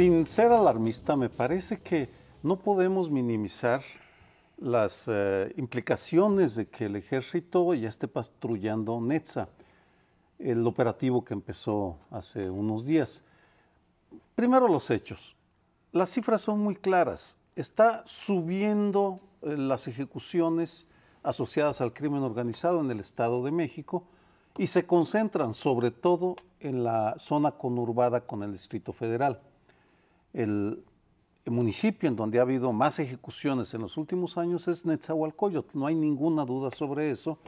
sin ser alarmista, me parece que no podemos minimizar las eh, implicaciones de que el ejército ya esté patrullando Netza, el operativo que empezó hace unos días. Primero los hechos. Las cifras son muy claras. Está subiendo eh, las ejecuciones asociadas al crimen organizado en el Estado de México y se concentran sobre todo en la zona conurbada con el Distrito Federal el municipio en donde ha habido más ejecuciones en los últimos años es Nezahualcóyotl, no hay ninguna duda sobre eso.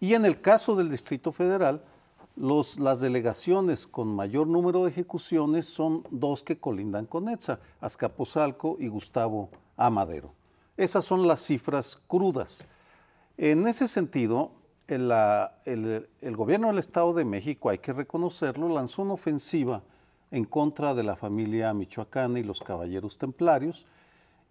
Y en el caso del Distrito Federal, las delegaciones con mayor número de ejecuciones son dos que colindan con Netza, Azcapotzalco y Gustavo Amadero. Esas son las cifras crudas. En ese sentido, el gobierno del Estado de México, hay que reconocerlo, lanzó una ofensiva en contra de la familia michoacana y los caballeros templarios.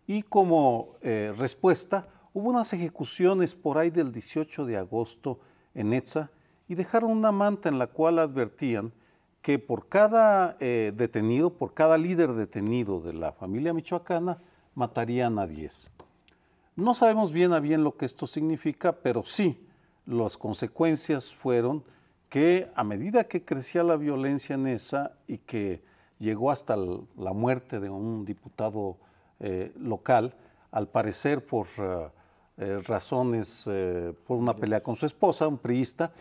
Y como eh, respuesta hubo unas ejecuciones por ahí del 18 de agosto en ETSA, y dejaron una manta en la cual advertían que por cada eh, detenido, por cada líder detenido de la familia michoacana, matarían a 10. No sabemos bien a bien lo que esto significa, pero sí, las consecuencias fueron que a medida que crecía la violencia en esa y que llegó hasta la muerte de un diputado eh, local, al parecer por eh, eh, razones, por una pelea con su esposa, un priista,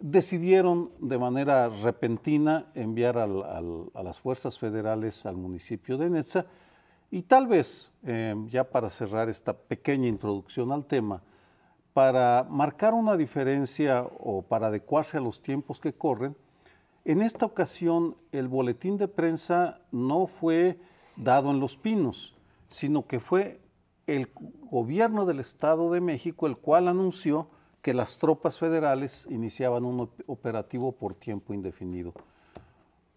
decidieron de manera repentina enviar a las fuerzas federales al municipio de ESA Y tal vez, ya para cerrar esta pequeña introducción al tema, para marcar una diferencia o para adecuarse a los tiempos que corren, en esta ocasión el boletín de prensa no fue dado en Los Pinos, sino que fue el gobierno del Estado de México el cual anunció que las tropas federales iniciaban un operativo por tiempo indefinido.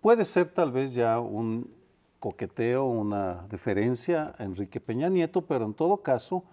Puede ser tal vez ya un coqueteo, una deferencia a Enrique Peña Nieto, pero en todo caso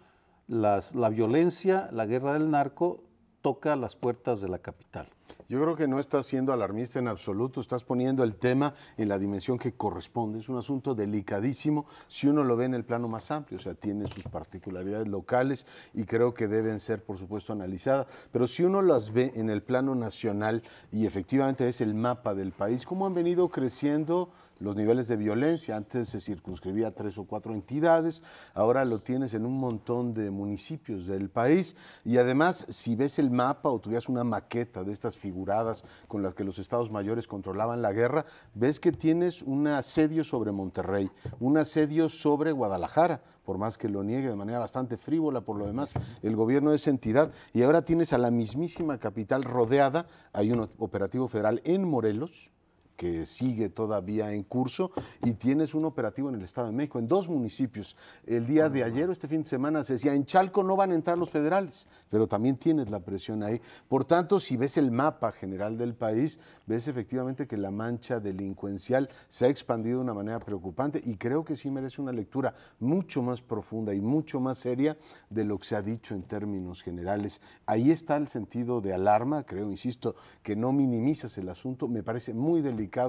la violencia, la guerra del narco, toca las puertas de la capital. Yo creo que no estás siendo alarmista en absoluto, estás poniendo el tema en la dimensión que corresponde. Es un asunto delicadísimo si uno lo ve en el plano más amplio, o sea, tiene sus particularidades locales y creo que deben ser, por supuesto, analizadas. Pero si uno las ve en el plano nacional y efectivamente es el mapa del país, cómo han venido creciendo los niveles de violencia. Antes se circunscribía a tres o cuatro entidades, ahora lo tienes en un montón de municipios del país. Y además, si ves el mapa o tuvieras una maqueta de estas figuradas con las que los estados mayores controlaban la guerra, ves que tienes un asedio sobre Monterrey, un asedio sobre Guadalajara, por más que lo niegue de manera bastante frívola por lo demás, el gobierno de esa entidad, y ahora tienes a la mismísima capital rodeada, hay un operativo federal en Morelos, que sigue todavía en curso y tienes un operativo en el Estado de México, en dos municipios. El día de ayer, o este fin de semana, se decía, en Chalco no van a entrar los federales, pero también tienes la presión ahí. Por tanto, si ves el mapa general del país, ves efectivamente que la mancha delincuencial se ha expandido de una manera preocupante y creo que sí merece una lectura mucho más profunda y mucho más seria de lo que se ha dicho en términos generales. Ahí está el sentido de alarma, creo, insisto, que no minimizas el asunto, me parece muy delicado que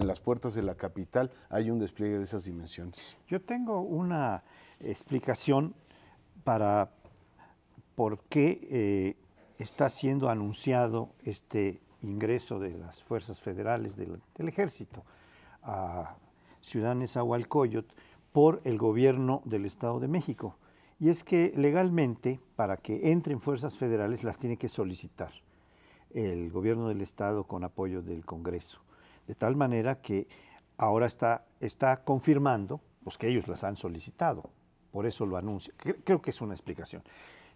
en las puertas de la capital hay un despliegue de esas dimensiones. Yo tengo una explicación para por qué eh, está siendo anunciado este ingreso de las fuerzas federales del, ejército a Ciudad Nezahualcóyotl por el gobierno del Estado de México. Y es que legalmente, para que entren fuerzas federales, las tiene que solicitar el gobierno del Estado con apoyo del Congreso de tal manera que ahora está, está confirmando los pues, que ellos las han solicitado. Por eso lo anuncia. Creo que es una explicación.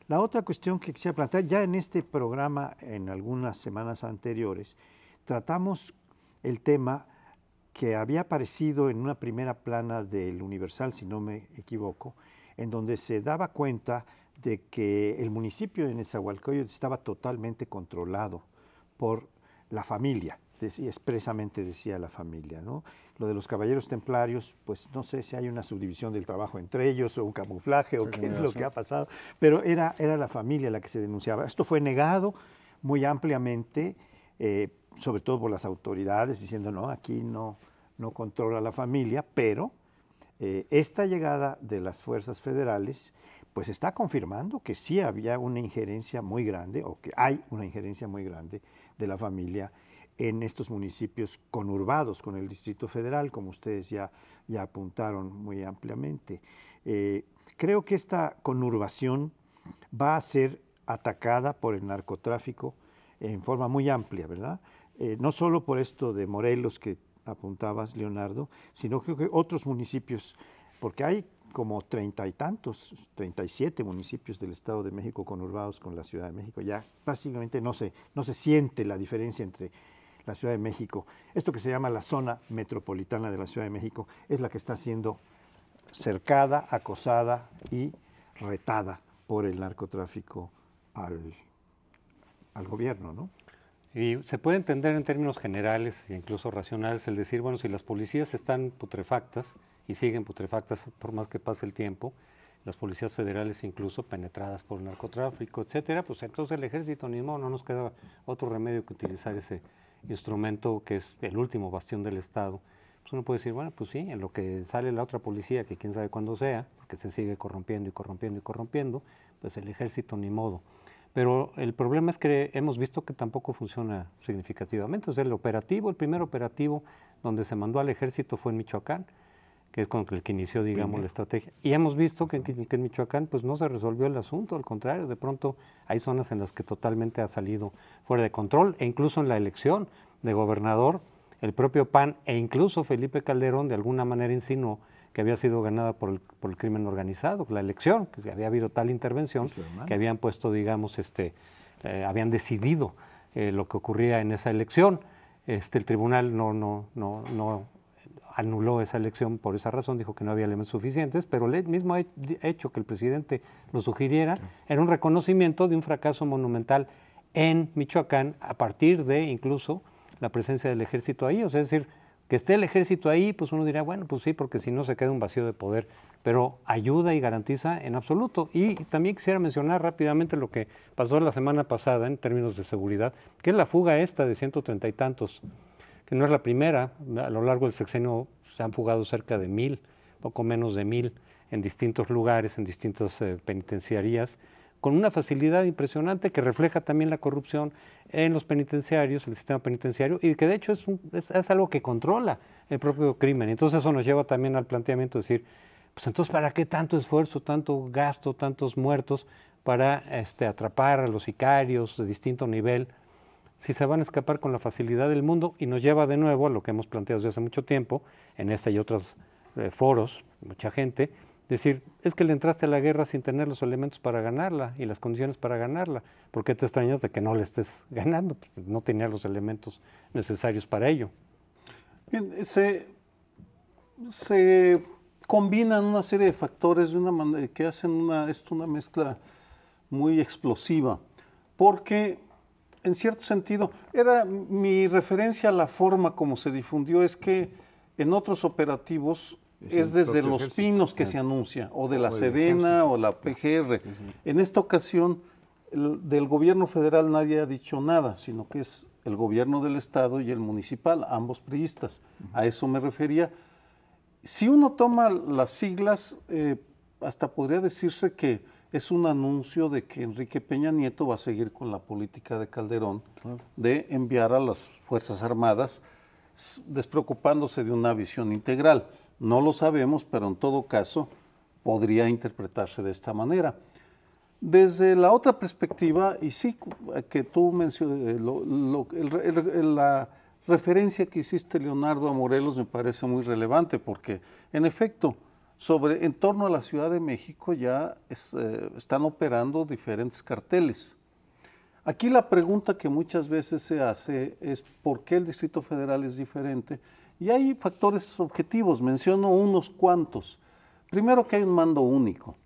La otra cuestión que quisiera plantear, ya en este programa, en algunas semanas anteriores, tratamos el tema que había aparecido en una primera plana del Universal, si no me equivoco, en donde se daba cuenta de que el municipio de Nezahualcóyotl estaba totalmente controlado por la familia, y expresamente decía la familia. ¿no? Lo de los caballeros templarios, pues no sé si hay una subdivisión del trabajo entre ellos o un camuflaje o pues qué es lo que ha pasado, pero era, la familia la que se denunciaba. Esto fue negado muy ampliamente, eh, sobre todo por las autoridades, diciendo, no, aquí no, controla la familia, pero eh, esta llegada de las fuerzas federales pues está confirmando que sí había una injerencia muy grande, o que hay una injerencia muy grande de la familia en estos municipios conurbados con el Distrito Federal, como ustedes ya, ya apuntaron muy ampliamente. Eh, creo que esta conurbación va a ser atacada por el narcotráfico en forma muy amplia, ¿verdad? Eh, no solo por esto de Morelos que apuntabas, Leonardo, sino creo que otros municipios, porque hay como treinta y tantos, treinta y siete municipios del Estado de México conurbados con la Ciudad de México. Ya básicamente no no se siente la diferencia entre la Ciudad de México. Esto que se llama la zona metropolitana de la Ciudad de México es la que está siendo cercada, acosada y retada por el narcotráfico al, al gobierno, ¿no? Y se puede entender en términos generales e incluso racionales el decir, bueno, si las policías están putrefactas y siguen putrefactas por más que pase el tiempo, las policías federales incluso penetradas por el narcotráfico, etcétera, pues entonces el ejército mismo no nos queda otro remedio que utilizar ese, instrumento que es el último bastión del Estado, pues uno puede decir, bueno, pues sí, en lo que sale la otra policía, que quién sabe cuándo sea, porque se sigue corrompiendo y corrompiendo y corrompiendo, pues el ejército ni modo. Pero el problema es que hemos visto que tampoco funciona significativamente. O sea, el operativo, el primer operativo donde se mandó al ejército fue en Michoacán, que es con el que inició, digamos, la estrategia. Y hemos visto que, en Michoacán pues no se resolvió el asunto, al contrario, de pronto hay zonas en las que totalmente ha salido fuera de control, e incluso en la elección de gobernador, el propio PAN e incluso Felipe Calderón de alguna manera insinuó que había sido ganada por el, por el crimen organizado, la elección, que había habido tal intervención, que habían puesto, digamos, este, eh, habían decidido eh, lo que ocurría en esa elección. Este, el tribunal no, no, no, no anuló esa elección por esa razón, dijo que no había elementos suficientes, pero el mismo hecho que el presidente lo sugiriera era un reconocimiento de un fracaso monumental en Michoacán a partir de incluso la presencia del ejército ahí. O sea, es decir, que esté el ejército ahí, pues uno diría, bueno, pues sí, porque si no se queda un vacío de poder, pero ayuda y garantiza en absoluto. Y también quisiera mencionar rápidamente lo que pasó la semana pasada en términos de seguridad, que es la fuga esta de ciento treinta y tantos que no es la primera. A lo largo del sexenio se han fugado cerca de mil, poco menos de mil, en distintos lugares, en distintas eh, penitenciarías, con una facilidad impresionante que refleja también la corrupción en los penitenciarios, el sistema penitenciario, y que de hecho es, es, algo que controla el propio crimen. Entonces eso nos lleva también al planteamiento de decir, pues entonces, ¿para qué tanto esfuerzo, tanto gasto, tantos muertos para este, atrapar a los sicarios de distinto nivel? si se van a escapar con la facilidad del mundo y nos lleva de nuevo a lo que hemos planteado desde hace mucho tiempo, en este y otros eh, foros, mucha gente, decir, es que le entraste a la guerra sin tener los elementos para ganarla y las condiciones para ganarla, ¿por qué te extrañas de que no le estés ganando? Pues, no tenía los elementos necesarios para ello. Bien, se, combinan una serie de factores de una que hacen una, esto una mezcla muy explosiva, porque en cierto sentido, era mi referencia a la forma como se difundió, es que en otros operativos es, desde los pinos que ah. se anuncia, o de ah, la Sedena o la PGR. En esta ocasión, del gobierno federal nadie ha dicho nada, sino que es el gobierno del Estado y el municipal, ambos priistas. A eso me refería. Si uno toma las siglas, eh, hasta podría decirse que es un anuncio de que Enrique Peña Nieto va a seguir con la política de Calderón de enviar a las Fuerzas Armadas despreocupándose de una visión integral. No lo sabemos, pero en todo caso podría interpretarse de esta manera. Desde la otra perspectiva, y sí eh, que tú mencionas, eh, la referencia que hiciste, Leonardo, a Morelos me parece muy relevante, porque en efecto, sobre en torno a la Ciudad de México ya eh, están operando diferentes carteles. Aquí la pregunta que muchas veces se hace es por qué el Distrito Federal es diferente y hay factores objetivos, menciono unos cuantos. Primero que hay un mando único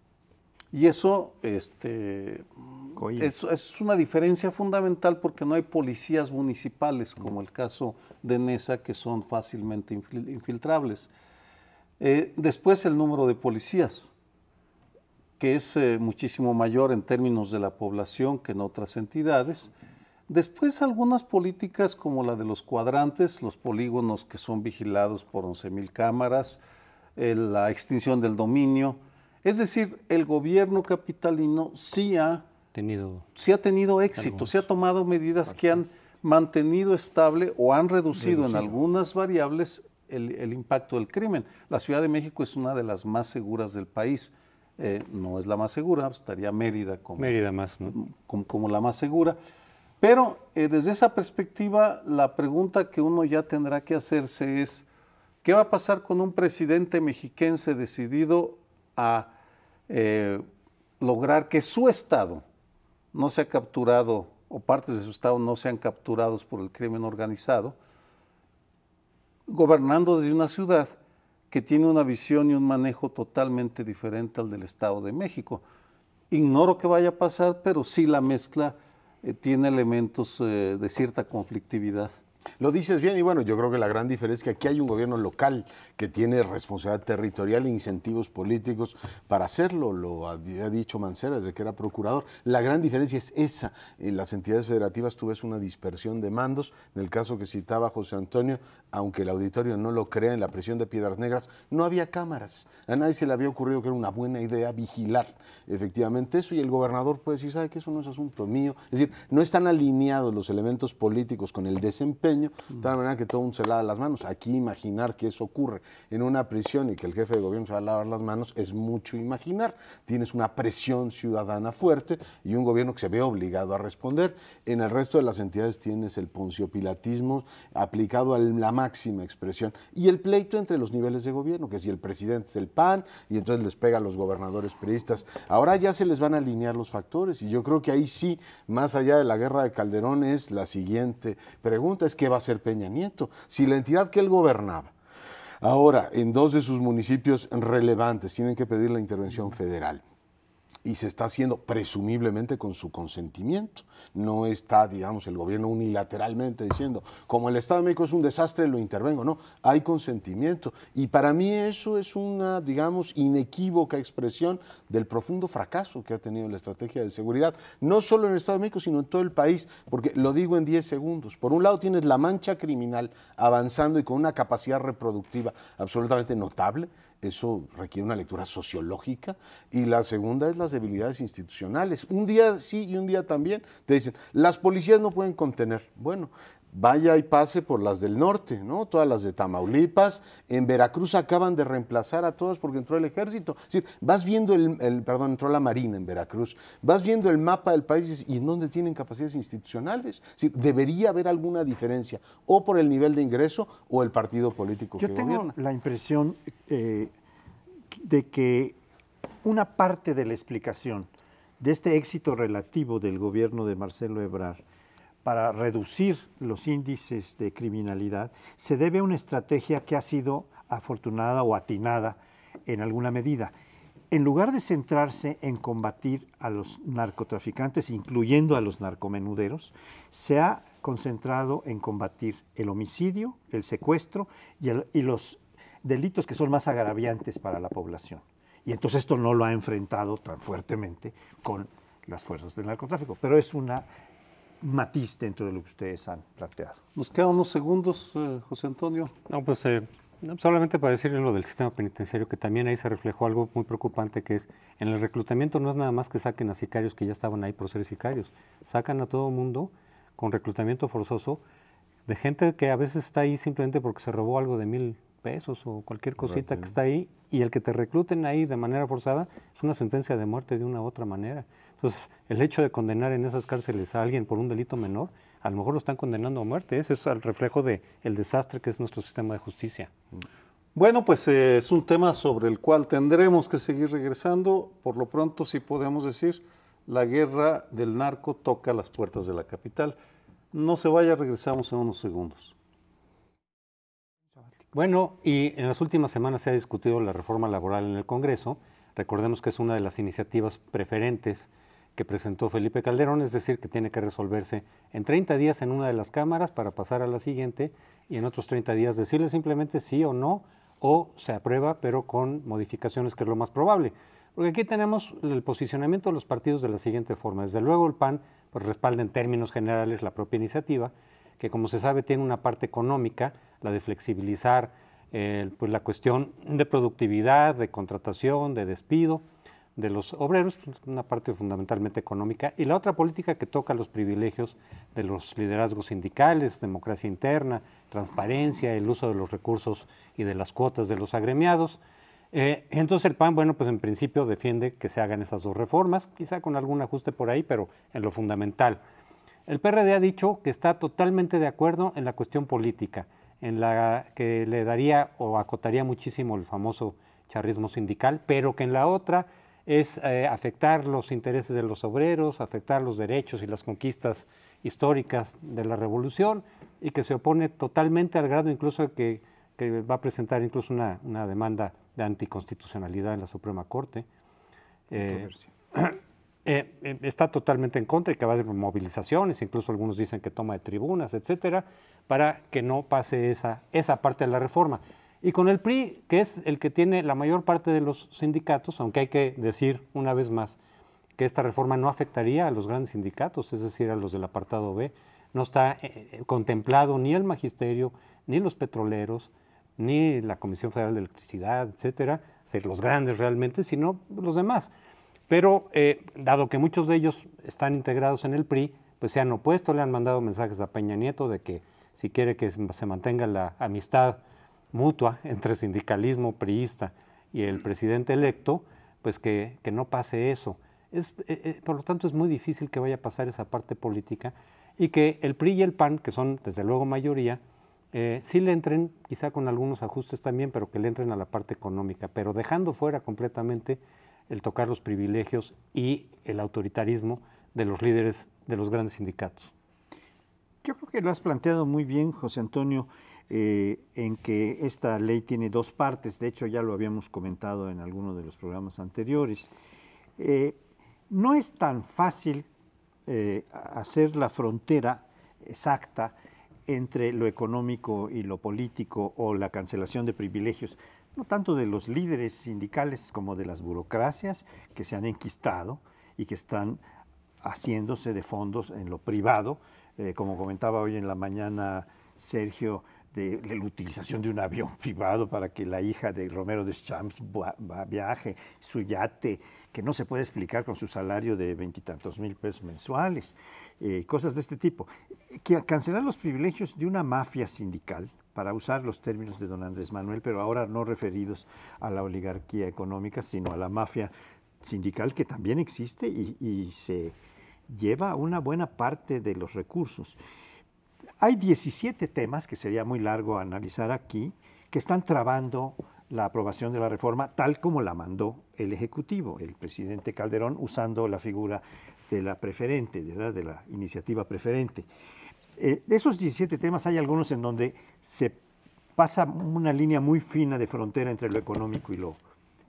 y eso este, es, una diferencia fundamental porque no hay policías municipales como el caso de Nesa que son fácilmente infiltrables. Eh, después el número de policías, que es eh, muchísimo mayor en términos de la población que en otras entidades. Después algunas políticas como la de los cuadrantes, los polígonos que son vigilados por 11.000 cámaras, eh, la extinción del dominio. Es decir, el gobierno capitalino sí ha tenido, ha tenido éxito, se ha tomado medidas ah, que han mantenido estable o han reducido, reducido. en algunas variables el, impacto del crimen. La Ciudad de México es una de las más seguras del país. Eh, no es la más segura, estaría Mérida como, más, la más segura. Pero eh, desde esa perspectiva, la pregunta que uno ya tendrá que hacerse es, ¿qué va a pasar con un presidente mexiquense decidido a eh, lograr que su Estado no sea capturado o partes de su Estado no sean capturados por el crimen organizado? gobernando desde una ciudad que tiene una visión y un manejo totalmente diferente al del Estado de México. Ignoro que vaya a pasar, pero sí la mezcla eh, tiene elementos eh, de cierta conflictividad. Lo dices bien y bueno, yo creo que la gran diferencia es que aquí hay un gobierno local que tiene responsabilidad territorial e incentivos políticos para hacerlo, lo ha, dicho Mancera desde que era procurador. La gran diferencia es esa. En las entidades federativas tú una dispersión de mandos. En el caso que citaba José Antonio, aunque el auditorio no lo crea, en la prisión de Piedras Negras no había cámaras. A nadie se le había ocurrido que era una buena idea vigilar efectivamente eso y el gobernador puede decir, sabe que eso no es asunto mío. Es decir, no están alineados los elementos políticos con el desempeño de tal manera que todo un se lava las manos. Aquí imaginar que eso ocurre en una prisión y que el jefe de gobierno se va a lavar las manos es mucho imaginar. Tienes una presión ciudadana fuerte y un gobierno que se ve obligado a responder. En el resto de las entidades tienes el ponciopilatismo aplicado a la máxima expresión y el pleito entre los niveles de gobierno, que si el presidente es el PAN y entonces les pega a los gobernadores priistas. Ahora ya se les van a alinear los factores y yo creo que ahí sí, más allá de la guerra de Calderón, es la siguiente pregunta, es ¿qué va a ser Peña Nieto? Si la entidad que él gobernaba Ahora, en dos de sus municipios relevantes tienen que pedir la intervención federal y se está haciendo presumiblemente con su consentimiento. No está, digamos, el gobierno unilateralmente diciendo, como el Estado de México es un desastre, lo intervengo. No, hay consentimiento. Y para mí eso es una, digamos, inequívoca expresión del profundo fracaso que ha tenido la estrategia de seguridad, no solo en el Estado de México, sino en todo el país, porque lo digo en 10 segundos. Por un lado tienes la mancha criminal avanzando y con una capacidad reproductiva absolutamente notable eso requiere una lectura sociológica. Y la segunda es las debilidades institucionales. Un día sí y un día también te dicen, las policías no pueden contener. Bueno, vaya y pase por las del norte, ¿no? Todas las de Tamaulipas, en Veracruz acaban de reemplazar a todas porque entró el ejército. Es decir, vas viendo el, perdón, entró la Marina en Veracruz, vas viendo el mapa del país y en dónde tienen capacidades institucionales. Es decir, debería haber alguna diferencia, o por el nivel de ingreso o el partido político Yo que tengo la impresión eh, de que una parte de la explicación de este éxito relativo del gobierno de Marcelo Ebrard para reducir los índices de criminalidad se debe a una estrategia que ha sido afortunada o atinada en alguna medida. En lugar de centrarse en combatir a los narcotraficantes, incluyendo a los narcomenuderos, se ha concentrado en combatir el homicidio, el secuestro y, los delitos que son más agraviantes para la población. Y entonces esto no lo ha enfrentado tan fuertemente con las fuerzas del narcotráfico, pero es una matiz dentro de lo que ustedes han planteado. Nos quedan unos segundos, eh, José Antonio. No, pues eh, solamente para decir lo del sistema penitenciario, que también ahí se reflejó algo muy preocupante, que es en el reclutamiento no es nada más que saquen a sicarios que ya estaban ahí por ser sicarios, sacan a todo mundo con reclutamiento forzoso de gente que a veces está ahí simplemente porque se robó algo de mil pesos o cualquier cosita que está ahí y el que te recluten ahí de manera forzada es una sentencia de muerte de una u otra manera. Entonces, el hecho de condenar en esas cárceles a alguien por un delito menor, a lo mejor lo están condenando a muerte. Ese es el reflejo del desastre que es nuestro sistema de justicia. Bueno, pues eh, es un tema sobre el cual tendremos que seguir regresando. Por lo pronto, sí podemos decir, la guerra del narco toca las puertas de la capital. No se vaya, regresamos en unos segundos. Bueno, y en las últimas semanas se ha discutido la reforma laboral en el Congreso. Recordemos que es una de las iniciativas preferentes que presentó Felipe Calderón, es decir, que tiene que resolverse en 30 días en una de las cámaras para pasar a la siguiente y en otros 30 días decirle simplemente sí o no, o se aprueba, pero con modificaciones, que es lo más probable. Porque aquí tenemos el posicionamiento de los partidos de la siguiente forma. Desde luego el PAN pues, respalda en términos generales la propia iniciativa, que como se sabe tiene una parte económica, la de flexibilizar eh, pues, la cuestión de productividad, de contratación, de despido, de los obreros, pues, una parte fundamentalmente económica, y la otra política que toca los privilegios de los liderazgos sindicales, democracia interna, transparencia, el uso de los recursos y de las cuotas de los agremiados. Eh, entonces el PAN, bueno, pues en principio defiende que se hagan esas dos reformas, quizá con algún ajuste por ahí, pero en lo fundamental. El PRD ha dicho que está totalmente de acuerdo en la cuestión política, en la que le daría o acotaría muchísimo el famoso charrismo sindical, pero que en la otra es eh, afectar los intereses de los obreros, afectar los derechos y las conquistas históricas de la revolución y que se opone totalmente al grado incluso que, va a presentar incluso una, demanda de anticonstitucionalidad en la Suprema Corte. Eh, eh, está totalmente en contra y que va a haber movilizaciones, incluso algunos dicen que toma de tribunas, etcétera, para que no pase esa, esa parte de la reforma. Y con el PRI, que es el que tiene la mayor parte de los sindicatos, aunque hay que decir una vez más que esta reforma no afectaría a los grandes sindicatos, es decir, a los del apartado B, no está eh, eh, contemplado ni el magisterio, ni los petroleros, ni la Comisión Federal de Electricidad, etcétera, los grandes realmente, sino los demás. Pero eh, dado que muchos de ellos están integrados en el PRI, pues se han opuesto, le han mandado mensajes a Peña Nieto de que si quiere que se mantenga la amistad mutua entre sindicalismo priista y el presidente electo, pues que, no pase eso. Es, eh, eh, por lo tanto, es muy difícil que vaya a pasar esa parte política y que el PRI y el PAN, que son desde luego mayoría, eh, sí le entren, quizá con algunos ajustes también, pero que le entren a la parte económica, pero dejando fuera completamente el tocar los privilegios y el autoritarismo de los líderes de los grandes sindicatos. Yo creo que lo has planteado muy bien, José Antonio. Eh, en que esta ley tiene dos partes, de hecho ya lo habíamos comentado en algunos de los programas anteriores. Eh, no es tan fácil eh, hacer la frontera exacta entre lo económico y lo político o la cancelación de privilegios, no tanto de los líderes sindicales como de las burocracias que se han enquistado y que están haciéndose de fondos en lo privado. como comentaba hoy en la mañana Sergio, de la utilización de un avión privado para que la hija de Romero de Deschamps viaje, su yate, que no se puede explicar con su salario de veintitantos mil pesos mensuales, eh, cosas de este tipo. Que cancelar los privilegios de una mafia sindical, para usar los términos de don Andrés Manuel, pero ahora no referidos a la oligarquía económica, sino a la mafia sindical que también existe y, y se lleva una buena parte de los recursos. Hay 17 temas, que sería muy largo analizar aquí, que están trabando la aprobación de la reforma tal como la mandó el Ejecutivo, el presidente Calderón, usando la figura de la preferente, de la iniciativa preferente. Eh, de esos 17 temas hay algunos en donde se pasa una línea muy fina de frontera entre lo económico y lo,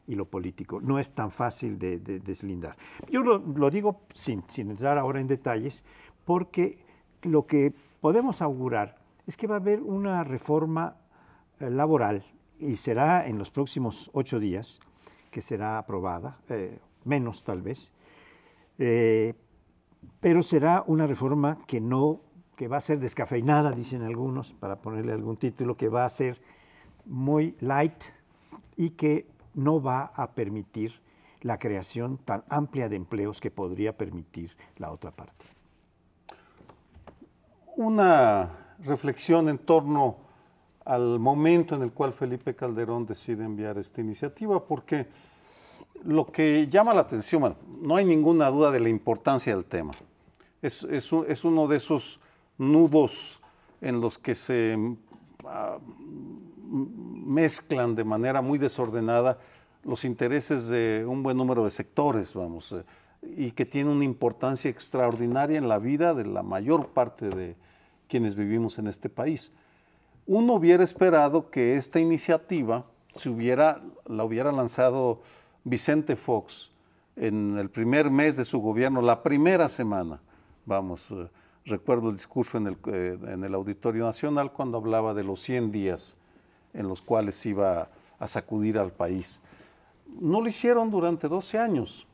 y lo político. No es tan fácil de, deslindar. Yo lo, digo sin, sin entrar ahora en detalles, porque lo que podemos augurar es que va a haber una reforma eh, laboral y será en los próximos ocho días que será aprobada, eh, menos tal vez, eh, pero será una reforma que no, que va a ser descafeinada, dicen algunos, para ponerle algún título, que va a ser muy light y que no va a permitir la creación tan amplia de empleos que podría permitir la otra parte una reflexión en torno al momento en el cual Felipe Calderón decide enviar esta iniciativa, porque lo que llama la atención, no hay ninguna duda de la importancia del tema. Es, es, uno de esos nudos en los que se ah, mezclan de manera muy desordenada los intereses de un buen número de sectores, vamos, eh, y que tiene una importancia extraordinaria en la vida de la mayor parte de quienes vivimos en este país. Uno hubiera esperado que esta iniciativa se hubiera, la hubiera lanzado Vicente Fox en el primer mes de su gobierno, la primera semana, vamos, eh, recuerdo el discurso en el, eh, en el, Auditorio Nacional cuando hablaba de los 100 días en los cuales iba a sacudir al país. No lo hicieron durante 12 años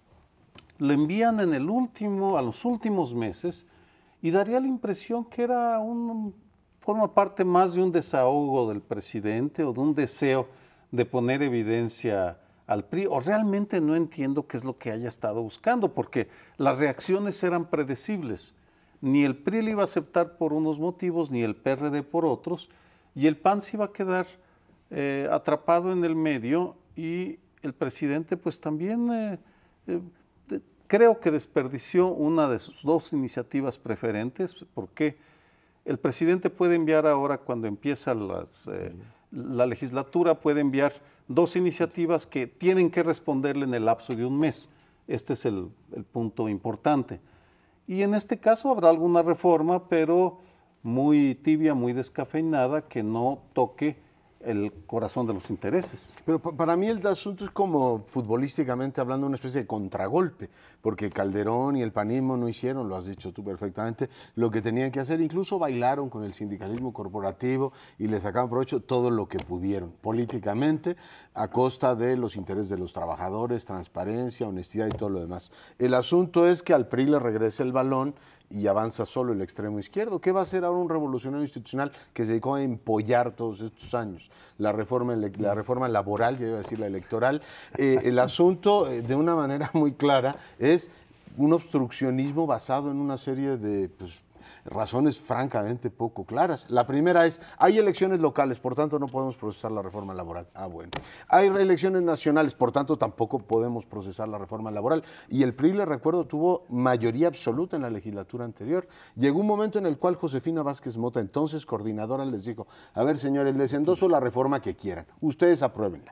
lo envían en el último, a los últimos meses, y daría la impresión que era un, forma parte más de un desahogo del presidente o de un deseo de poner evidencia al PRI, o realmente no entiendo qué es lo que haya estado buscando, porque las reacciones eran predecibles. Ni el PRI le iba a aceptar por unos motivos, ni el PRD por otros, y el PAN se iba a quedar eh, atrapado en el medio y el presidente pues también eh, eh, Creo que desperdició una de sus dos iniciativas preferentes, porque el presidente puede enviar ahora, cuando empieza las, eh, la legislatura, puede enviar dos iniciativas que tienen que responderle en el lapso de un mes. Este es el punto importante. Y en este caso habrá alguna reforma, pero muy tibia, muy descafeinada, que no toque el corazón de los intereses. Pero para mí el asunto es como futbolísticamente hablando una especie de contragolpe, porque Calderón y el panismo no hicieron, lo has dicho tú perfectamente, lo que tenían que hacer, incluso bailaron con el sindicalismo corporativo y le sacaban provecho todo lo que pudieron políticamente a costa de los intereses de los trabajadores, transparencia, honestidad y todo lo demás. El asunto es que al PRI le regrese el balón y avanza solo el extremo izquierdo. ¿Qué va a hacer ahora un revolucionario institucional que se dedicó a empollar todos estos años? La reforma, la reforma laboral, ya iba a decir la electoral. Eh, el asunto, eh, de una manera muy clara, es un obstruccionismo basado en una serie de pues, razones francamente poco claras. La primera es, hay elecciones locales, por tanto no podemos procesar la reforma laboral. Ah, bueno. Hay reelecciones nacionales, por tanto tampoco podemos procesar la reforma laboral. Y el PRI, le recuerdo, tuvo mayoría absoluta en la legislatura anterior. Llegó un momento en el cual Josefina Vázquez Mota, entonces coordinadora, les dijo, a ver señores, les endoso la reforma que quieran, ustedes apruebenla.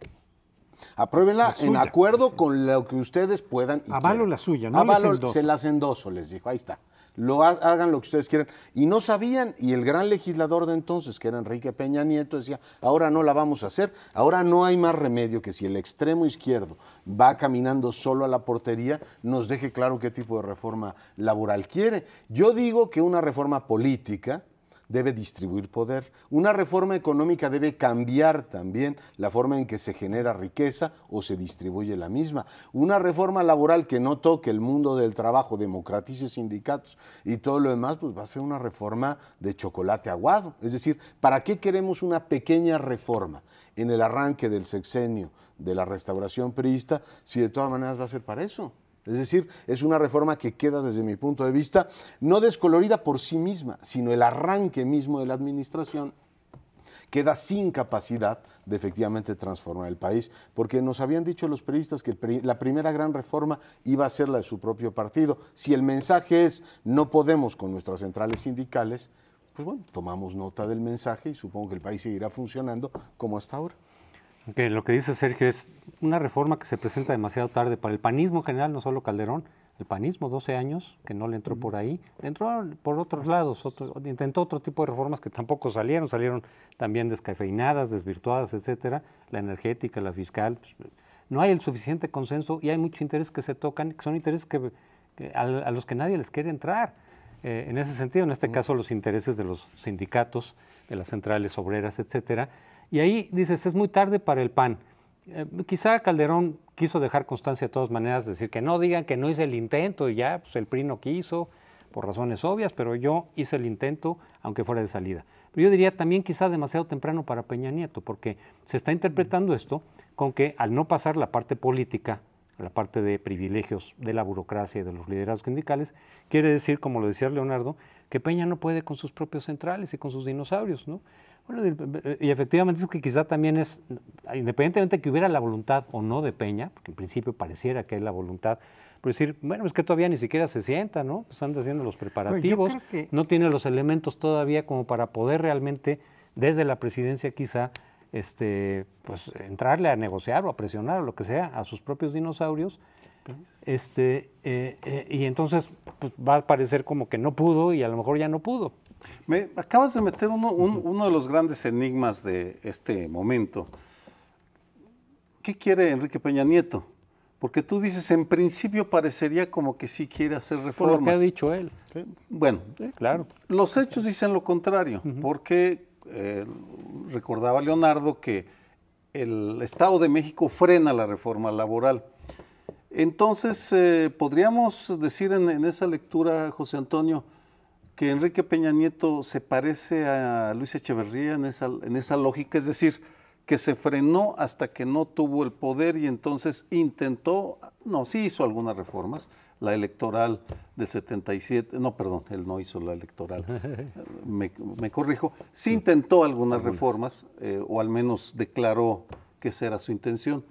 Apruébenla en acuerdo con lo que ustedes puedan. Avalo la suya, ¿no? Avalo, se las endoso, les dijo. Ahí está. Lo hagan lo que ustedes quieran. Y no sabían, y el gran legislador de entonces, que era Enrique Peña Nieto, decía, ahora no la vamos a hacer, ahora no hay más remedio que si el extremo izquierdo va caminando solo a la portería, nos deje claro qué tipo de reforma laboral quiere. Yo digo que una reforma política, debe distribuir poder. Una reforma económica debe cambiar también la forma en que se genera riqueza o se distribuye la misma. Una reforma laboral que no toque el mundo del trabajo, democratice sindicatos y todo lo demás, pues va a ser una reforma de chocolate aguado. Es decir, ¿para qué queremos una pequeña reforma en el arranque del sexenio de la restauración priista si de todas maneras va a ser para eso? Es decir, es una reforma que queda desde mi punto de vista no descolorida por sí misma, sino el arranque mismo de la administración queda sin capacidad de efectivamente transformar el país, porque nos habían dicho los periodistas que la primera gran reforma iba a ser la de su propio partido. Si el mensaje es no podemos con nuestras centrales sindicales, pues bueno, tomamos nota del mensaje y supongo que el país seguirá funcionando como hasta ahora lo que dice Sergio es una reforma que se presenta demasiado tarde para el panismo general, no solo Calderón, el panismo 12 años, que no le entró por ahí, le entró por otros lados, intentó otro tipo de reformas que tampoco salieron, salieron también descafeinadas, desvirtuadas, etcétera, la energética, la fiscal, pues, no hay el suficiente consenso y hay muchos intereses que se tocan, que son intereses que, a, los que nadie les quiere entrar. Eh, en ese sentido, en este caso los intereses de los sindicatos, de las centrales obreras, etcétera, y ahí dices, es muy tarde para el PAN. Eh, quizá Calderón quiso dejar constancia de todas maneras, decir que no digan que no hice el intento y ya, pues, el PRI no quiso, por razones obvias, pero yo hice el intento, aunque fuera de salida. Pero yo diría también quizá demasiado temprano para Peña Nieto, porque se está interpretando mm. esto con que al no pasar la parte política, la parte de privilegios de la burocracia y de los liderazgos sindicales, quiere decir, como lo decía Leonardo, que Peña no puede con sus propios centrales y con sus dinosaurios, ¿no? Bueno, eh, y efectivamente es que quizá también es, independientemente de que hubiera la voluntad o no de Peña, porque en principio pareciera que hay la voluntad, pero decir, bueno, es que todavía ni siquiera se sienta, ¿no? Pues anda haciendo los preparativos, no tiene los elementos todavía como para poder realmente, desde la presidencia quizá, este, pues entrarle a negociar o a presionar o lo que sea a sus propios dinosaurios. Este, eh, eh, y entonces pues, va a parecer como que no pudo y a lo mejor ya no pudo acabas de meter uno, de los grandes enigmas de este momento. ¿Qué quiere Enrique Peña Nieto? Porque tú dices, en principio parecería como que sí quiere hacer reformas. Por lo ha dicho él. Bueno, claro. Los hechos dicen lo contrario, porque eh, recordaba Leonardo que el Estado de México frena la reforma laboral. Entonces, eh, podríamos decir en, en, esa lectura, José Antonio, que Enrique Peña Nieto se parece a Luis Echeverría en esa, en esa lógica, es decir, que se frenó hasta que no tuvo el poder y entonces intentó, no, sí hizo algunas reformas, la electoral del 77, no, perdón, él no hizo la electoral, me, corrijo, sí intentó algunas reformas, eh, o al menos declaró que esa era su intención.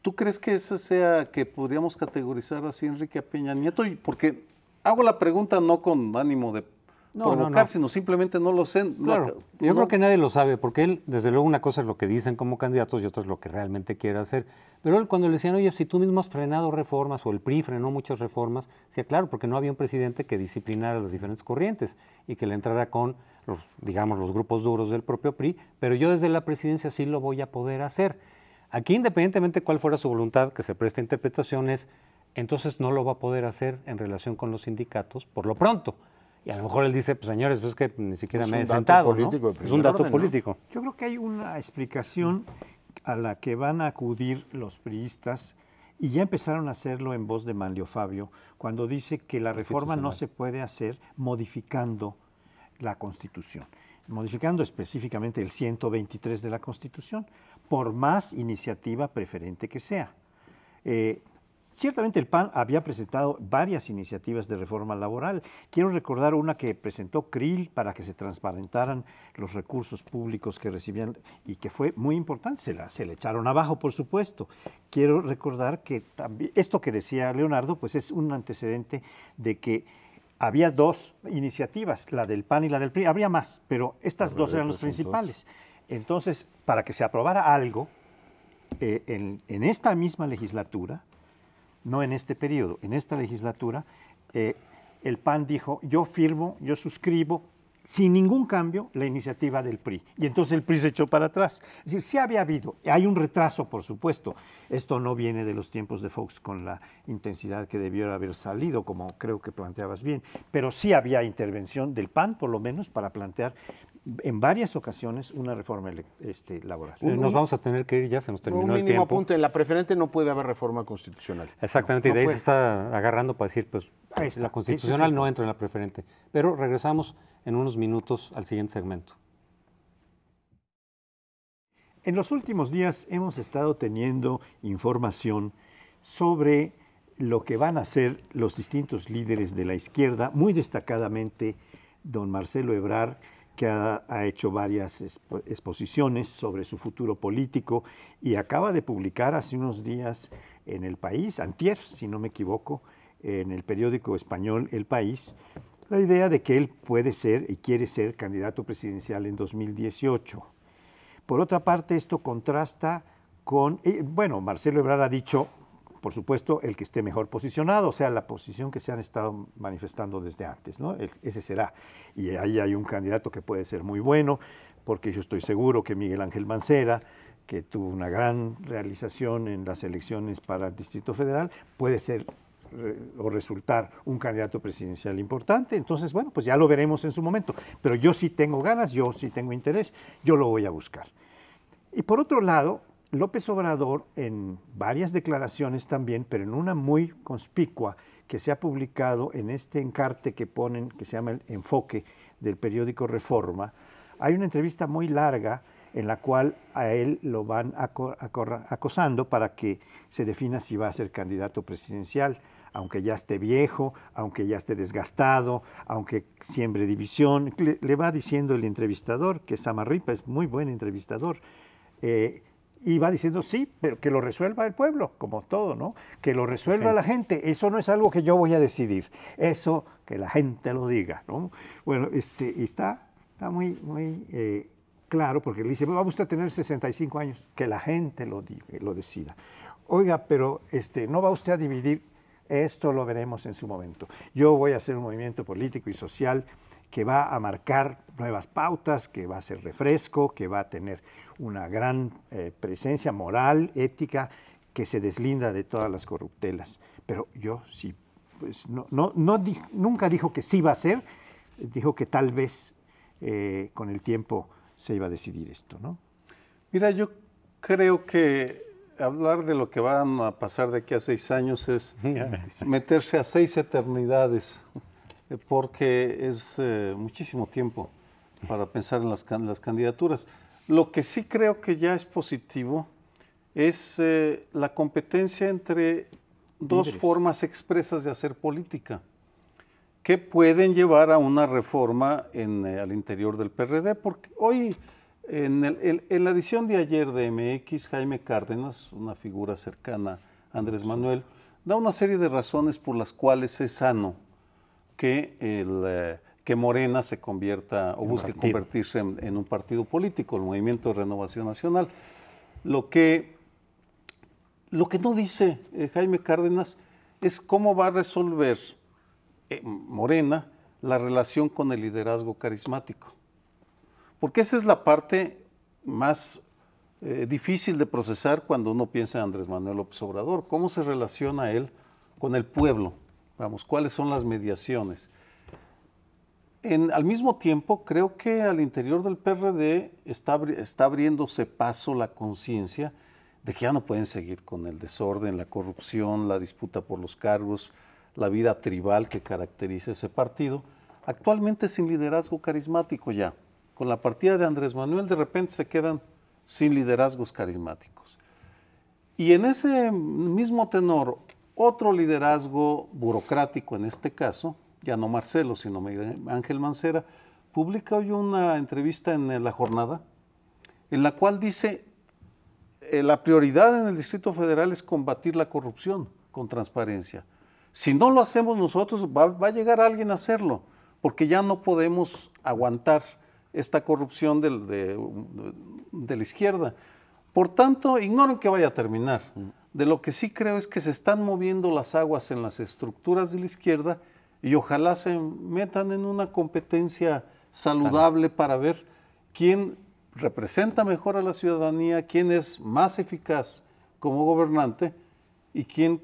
¿Tú crees que esa sea, que podríamos categorizar así Enrique Peña Nieto? Porque hago la pregunta no con ánimo de no, no, no. simplemente no lo sé. yo creo que nadie lo sabe, porque él, desde luego, una cosa es lo que dicen como candidatos y otra es lo que realmente quiere hacer. Pero él, cuando le decían, oye, si tú mismo has frenado reformas o el PRI frenó muchas reformas, decía, claro, porque no había un presidente que disciplinara las diferentes corrientes y que le entrara con, digamos, los grupos duros del propio PRI, pero yo desde la presidencia sí lo voy a poder hacer. Aquí, independientemente de cuál fuera su voluntad, que se preste interpretaciones, entonces no lo va a poder hacer en relación con los sindicatos por lo pronto. Y a lo mejor él dice, pues señores, pues que ni siquiera me he sentado. Es un dato político. Yo creo que hay una explicación a la que van a acudir los priistas y ya empezaron a hacerlo en voz de Manlio Fabio, cuando dice que la reforma no se puede hacer modificando la Constitución, modificando específicamente el 123 de la Constitución, por más iniciativa preferente que sea. Eh, Ciertamente el PAN había presentado varias iniciativas de reforma laboral. Quiero recordar una que presentó CRIL para que se transparentaran los recursos públicos que recibían y que fue muy importante. Se, la, se le echaron abajo, por supuesto. Quiero recordar que también, esto que decía Leonardo, pues es un antecedente de que había dos iniciativas, la del PAN y la del PRI. Habría más, pero estas dos eran los principales. Entonces, para que se aprobara algo eh, en esta misma legislatura, no en este periodo, en esta legislatura, eh, el PAN dijo, yo firmo, yo suscribo sin ningún cambio la iniciativa del PRI. Y entonces el PRI se echó para atrás. Es decir, sí había habido, hay un retraso, por supuesto. Esto no viene de los tiempos de Fox con la intensidad que debió haber salido, como creo que planteabas bien, pero sí había intervención del PAN, por lo menos, para plantear en varias ocasiones una reforma este, laboral. Eh, nos vamos a tener que ir, ya se nos terminó el tiempo. Un mínimo apunte, en la preferente no puede haber reforma constitucional. Exactamente, y de ahí se está agarrando para decir, pues la constitucional no entra en la preferente. Pero regresamos en unos minutos al siguiente segmento. En los últimos días hemos estado teniendo información sobre lo que van a hacer los distintos líderes de la izquierda, muy destacadamente don Marcelo Ebrar, que ha, hecho varias exposiciones sobre su futuro político y acaba de publicar hace unos días en El País, antier, si no me equivoco, en el periódico español El País, la idea de que él puede ser y quiere ser candidato presidencial en 2018. Por otra parte, esto contrasta con, eh, bueno, Marcelo Ebrard ha dicho por supuesto, el que esté mejor posicionado, o sea, la posición que se han estado manifestando desde antes, ¿no? ese será. Y ahí hay un candidato que puede ser muy bueno, porque yo estoy seguro que Miguel Ángel Mancera, que tuvo una gran realización en las elecciones para el Distrito Federal, puede ser o resultar un candidato presidencial importante. Entonces, bueno, pues ya lo veremos en su momento. Pero yo sí tengo ganas, yo sí tengo interés, yo lo voy a buscar. Y por otro lado, López Obrador, en varias declaraciones también, pero en una muy conspicua que se ha publicado en este encarte que ponen, que se llama el enfoque del periódico Reforma, hay una entrevista muy larga en la cual a él lo van acosando para que se defina si va a ser candidato presidencial, aunque ya esté viejo, aunque ya esté desgastado, aunque siembre división. Le, va diciendo el entrevistador, que Samarripa es muy buen entrevistador. Eh, y va diciendo sí, pero que lo resuelva el pueblo, como todo, ¿no? Que lo resuelva la gente. Eso no es algo que yo voy a decidir. Eso que la gente lo diga, ¿no? Bueno, este, está, está muy, muy eh, claro, porque le dice, vamos a tener 65 años, que la gente lo, lo decida. Oiga, pero este, no va usted a dividir, esto lo veremos en su momento. Yo voy a hacer un movimiento político y social que va a marcar nuevas pautas, que va a ser refresco, que va a tener una gran eh, presencia moral, ética, que se deslinda de todas las corruptelas. Pero yo sí, pues nunca dijo que sí iba a ser, dijo que tal vez eh, con el tiempo se iba a decidir esto, Mira, yo creo que hablar de lo que van a pasar de aquí a seis años es meterse a seis eternidades, porque es eh, muchísimo tiempo para pensar en las, las candidaturas. Lo que sí creo que ya es positivo es eh, la competencia entre dos formas expresas de hacer política que pueden llevar a una reforma eh, al interior del PRD, porque hoy, en, la edición de ayer de MX, Jaime Cárdenas, una figura cercana a Andrés Manuel, da una serie de razones por las cuales es sano que el, eh, que Morena se convierta o busque convertirse en, un partido político, el Movimiento de Renovación Nacional. Lo que lo que no dice eh, Jaime Cárdenas es cómo va a resolver eh, Morena la relación con el liderazgo carismático. Porque esa es la parte más eh, difícil de procesar cuando uno piensa en Andrés Manuel López Obrador. ¿Cómo se relaciona él con el pueblo? Vamos, ¿cuáles son las mediaciones? al mismo tiempo, creo que al interior del PRD está, está abriéndose paso la conciencia de que ya no pueden seguir con el desorden, la corrupción, la disputa por los cargos, la vida tribal que caracteriza ese partido, actualmente sin liderazgo carismático ya. Con la partida de Andrés Manuel de repente se quedan sin liderazgos carismáticos. Y en ese mismo tenor, otro liderazgo burocrático en este caso, ya no Marcelo, sino Ángel Mancera, publica hoy una entrevista en eh, La Jornada, en la cual dice, eh, la prioridad en el Distrito Federal es combatir la corrupción con transparencia. Si no lo hacemos nosotros, va, a llegar alguien a hacerlo, porque ya no podemos aguantar esta corrupción de, la izquierda. Por tanto, ignoro que vaya a terminar. Mm. De lo que sí creo es que se están moviendo las aguas en las estructuras de la izquierda y ojalá se metan en una competencia saludable para ver quién representa mejor a la ciudadanía, quién es más eficaz como gobernante y quién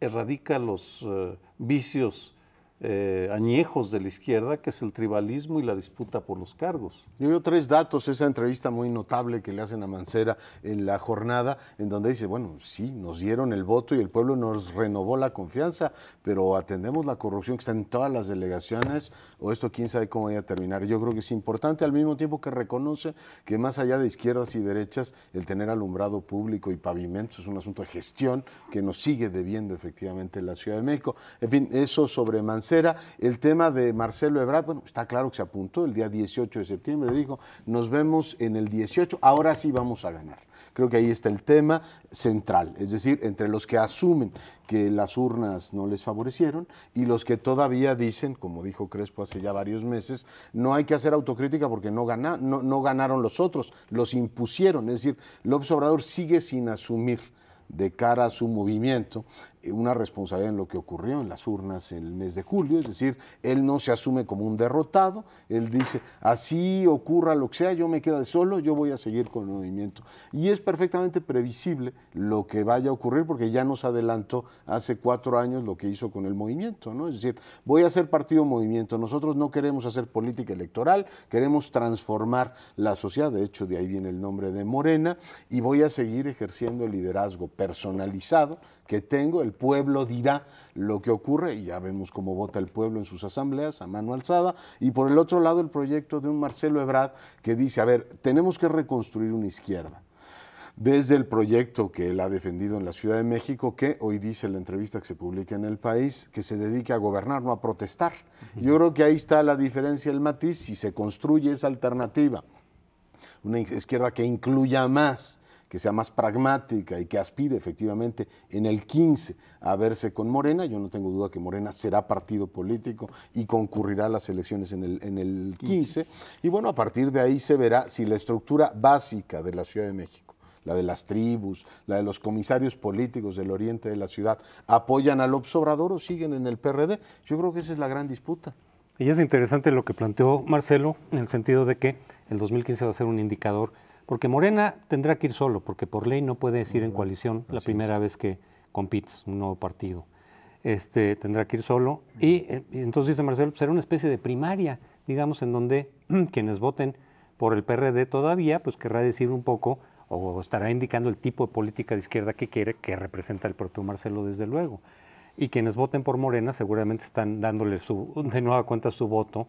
erradica los eh, vicios eh, añejos de la izquierda, que es el tribalismo y la disputa por los cargos. Yo veo tres datos, esa entrevista muy notable que le hacen a Mancera en la jornada, en donde dice, bueno, sí, nos dieron el voto y el pueblo nos renovó la confianza, pero atendemos la corrupción que está en todas las delegaciones, o esto quién sabe cómo vaya a terminar. Yo creo que es importante al mismo tiempo que reconoce que más allá de izquierdas y derechas, el tener alumbrado público y pavimentos es un asunto de gestión que nos sigue debiendo efectivamente la Ciudad de México. En fin, eso sobre Mancera era el tema de Marcelo Ebrard, bueno, está claro que se apuntó el día 18 de septiembre, dijo, nos vemos en el 18, ahora sí vamos a ganar. Creo que ahí está el tema central, es decir, entre los que asumen que las urnas no les favorecieron y los que todavía dicen, como dijo Crespo hace ya varios meses, no hay que hacer autocrítica porque no, no, no ganaron los otros, los impusieron. Es decir, López Obrador sigue sin asumir de cara a su movimiento una responsabilidad en lo que ocurrió en las urnas en el mes de julio, es decir, él no se asume como un derrotado, él dice, así ocurra lo que sea, yo me quedo solo, yo voy a seguir con el movimiento. Y es perfectamente previsible lo que vaya a ocurrir porque ya nos adelantó hace cuatro años lo que hizo con el movimiento, ¿no? Es decir, voy a hacer partido movimiento, nosotros no queremos hacer política electoral, queremos transformar la sociedad, de hecho de ahí viene el nombre de Morena, y voy a seguir ejerciendo el liderazgo personalizado que tengo, el pueblo dirá lo que ocurre, y ya vemos cómo vota el pueblo en sus asambleas a mano alzada, y por el otro lado el proyecto de un Marcelo Ebrard que dice, a ver, tenemos que reconstruir una izquierda. Desde el proyecto que él ha defendido en la Ciudad de México, que hoy dice en la entrevista que se publica en el país, que se dedique a gobernar, no a protestar. Yo creo que ahí está la diferencia, el matiz, si se construye esa alternativa, una izquierda que incluya más que sea más pragmática y que aspire efectivamente en el 15 a verse con Morena. Yo no tengo duda que Morena será partido político y concurrirá a las elecciones en el, en el 15. Y bueno, a partir de ahí se verá si la estructura básica de la Ciudad de México la de las tribus, la de los comisarios políticos del oriente de la ciudad, apoyan al observador o siguen en el PRD. Yo creo que esa es la gran disputa. Y es interesante lo que planteó Marcelo, en el sentido de que el 2015 va a ser un indicador porque Morena tendrá que ir solo, porque por ley no puede ir en coalición la primera vez que compites un nuevo partido. Este, tendrá que ir solo. Y, eh, entonces dice Marcelo, será una especie de primaria, digamos, en donde quienes voten por el PRD todavía, pues querrá decir un poco o estará indicando el tipo de política de izquierda que quiere, que representa el propio Marcelo, desde luego. Y quienes voten por Morena seguramente están dándole su, de nueva cuenta su voto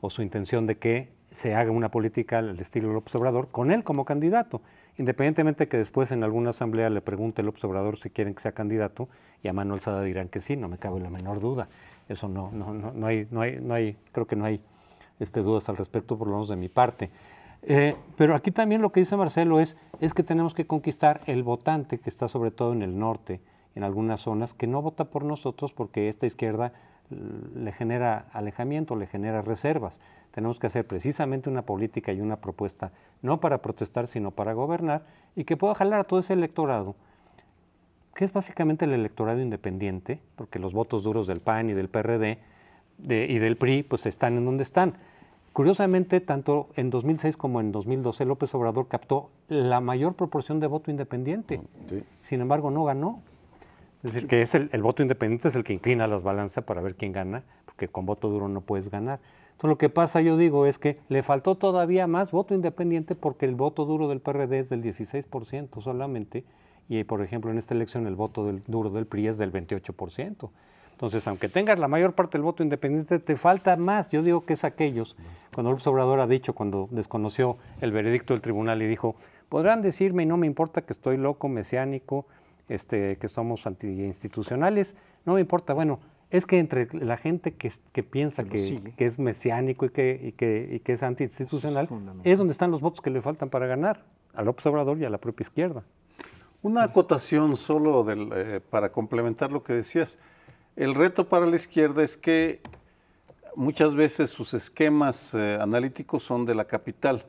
o su intención de que se haga una política al estilo López Obrador, con él como candidato, independientemente que después en alguna asamblea le pregunte López Obrador si quieren que sea candidato, y a mano alzada dirán que sí, no me cabe la menor duda. Eso no, no, no, no hay, no hay, no hay, creo que no hay este, dudas al respecto, por lo menos de mi parte. Eh, pero aquí también lo que dice Marcelo es, es que tenemos que conquistar el votante que está sobre todo en el norte, en algunas zonas, que no vota por nosotros porque esta izquierda le genera alejamiento, le genera reservas. Tenemos que hacer precisamente una política y una propuesta, no para protestar, sino para gobernar, y que pueda jalar a todo ese electorado, que es básicamente el electorado independiente, porque los votos duros del PAN y del PRD y del PRI pues están en donde están. Curiosamente, tanto en 2006 como en 2012, López Obrador captó la mayor proporción de voto independiente. Ah, Sin embargo, no ganó. Es decir, que es el, voto independiente es el que inclina las balanzas para ver quién gana, porque con voto duro no puedes ganar. Entonces lo que pasa, yo digo, es que le faltó todavía más voto independiente porque el voto duro del PRD es del 16% solamente y, por ejemplo, en esta elección el voto del, duro del PRI es del 28%. Entonces, aunque tengas la mayor parte del voto independiente, te falta más. Yo digo que es aquellos. Cuando López Obrador ha dicho, cuando desconoció el veredicto del tribunal y dijo, podrán decirme y no me importa que estoy loco, mesiánico, este, que somos antiinstitucionales, no me importa, bueno, es que entre la gente que, piensa que, es mesiánico y que, que, es antiinstitucional, es, donde están los votos que le faltan para ganar, al observador y a la propia izquierda. Una acotación solo eh, para complementar lo que decías. El reto para la izquierda es que muchas veces sus esquemas eh, analíticos son de la capital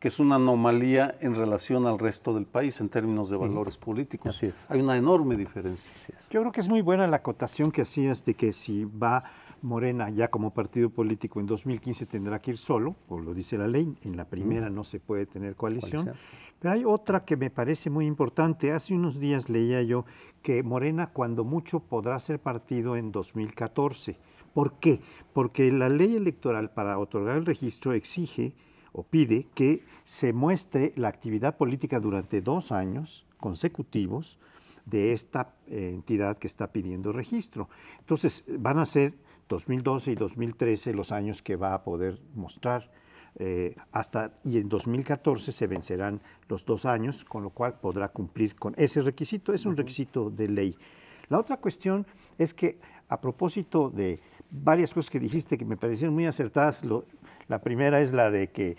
que es una anomalía en relación al resto del país en términos de valores políticos. Así es. Hay una enorme diferencia. Yo creo que es muy buena la acotación que hacías de que si va Morena ya como partido político en 2015 tendrá que ir solo, o lo dice la ley, en la primera no se puede tener coalición. coalición. Pero hay otra que me parece muy importante. Hace unos días leía yo que Morena cuando mucho podrá ser partido en 2014. ¿Por qué? Porque la ley electoral para otorgar el registro exige o pide que se muestre la actividad política durante dos años consecutivos de esta eh, entidad que está pidiendo registro. Entonces, van a ser 2012 y 2013 los años que va a poder mostrar. Eh, hasta y en 2014 se vencerán los dos años, con lo cual podrá cumplir con ese requisito. Es un requisito de ley. La otra cuestión es que a propósito de varias cosas que dijiste que me parecieron muy acertadas, la primera es la de que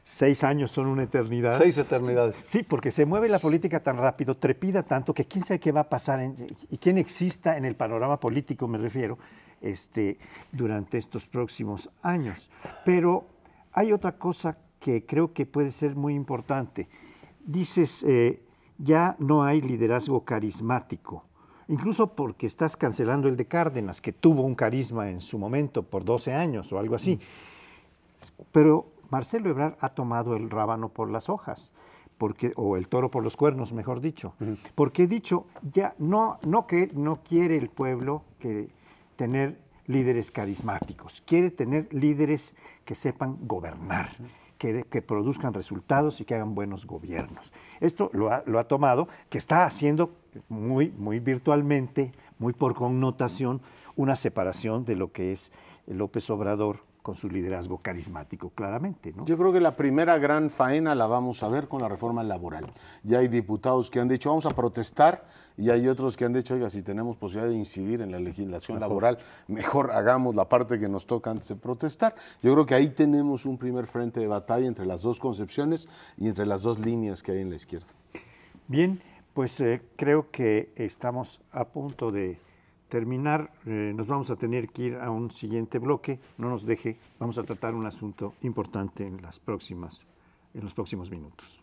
seis años son una eternidad. Seis eternidades. Sí, porque se mueve la política tan rápido, trepida tanto, que quién sabe qué va a pasar y quién exista en el panorama político, me refiero, este, durante estos próximos años. Pero hay otra cosa que creo que puede ser muy importante. Dices, eh, ya no hay liderazgo carismático. Incluso porque estás cancelando el de Cárdenas, que tuvo un carisma en su momento por 12 años o algo así. Mm. Pero Marcelo Ebrard ha tomado el rábano por las hojas. Porque, o el toro por los cuernos, mejor dicho. Porque he dicho, ya no, no que no quiere el pueblo que tener líderes carismáticos, quiere tener líderes que sepan gobernar, que, produzcan resultados y que hagan buenos gobiernos. Esto lo ha, tomado, que está haciendo muy, muy virtualmente, muy por connotación, una separación de lo que es López Obrador con su liderazgo carismático, claramente. Yo creo que la primera gran faena la vamos a ver con la reforma laboral. Ya hay diputados que han dicho, vamos a protestar, y hay otros que han dicho, oiga, si tenemos posibilidad de incidir en la legislación laboral, mejor hagamos la parte que nos toca antes de protestar. Yo creo que ahí tenemos un primer frente de batalla entre las dos concepciones y entre las dos líneas que hay en la izquierda. Bien, pues eh, creo que estamos a punto de terminar, eh, nos vamos a tener que ir a un siguiente bloque. No nos deje, vamos a tratar un asunto importante en, las próximas, en los próximos minutos.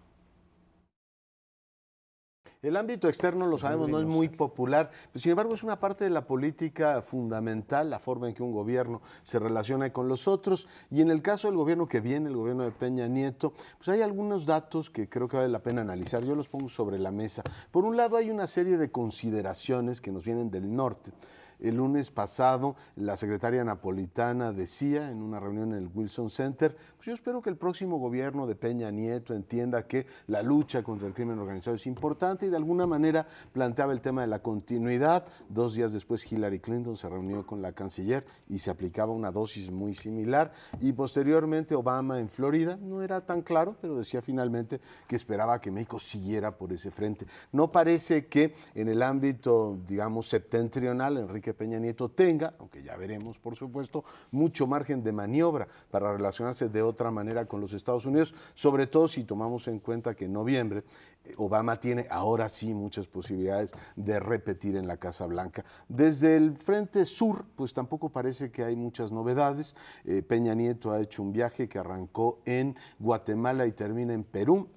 El ámbito externo, lo sabemos, no es muy popular, pero sin embargo es una parte de la política fundamental, la forma en que un gobierno se relaciona con los otros. Y en el caso del gobierno que viene, el gobierno de Peña Nieto, pues hay algunos datos que creo que vale la pena analizar. Yo los pongo sobre la mesa. Por un lado, hay una serie de consideraciones que nos vienen del norte. El lunes pasado, la secretaria napolitana decía en una reunión en el Wilson Center, pues yo espero que el próximo gobierno de Peña Nieto entienda que la lucha contra el crimen organizado es importante y de alguna manera planteaba el tema de la continuidad. Dos días después Hillary Clinton se reunió con la canciller y se aplicaba una dosis muy similar. Y posteriormente Obama en Florida, no era tan claro, pero decía finalmente que esperaba que México siguiera por ese frente. No parece que en el ámbito, digamos, septentrional, Enrique que Peña Nieto tenga, aunque ya veremos por supuesto, mucho margen de maniobra para relacionarse de otra manera con los Estados Unidos, sobre todo si tomamos en cuenta que en noviembre eh, Obama tiene ahora sí muchas posibilidades de repetir en la Casa Blanca. Desde el frente sur, pues tampoco parece que hay muchas novedades. Eh, Peña Nieto ha hecho un viaje que arrancó en Guatemala y termina en Perú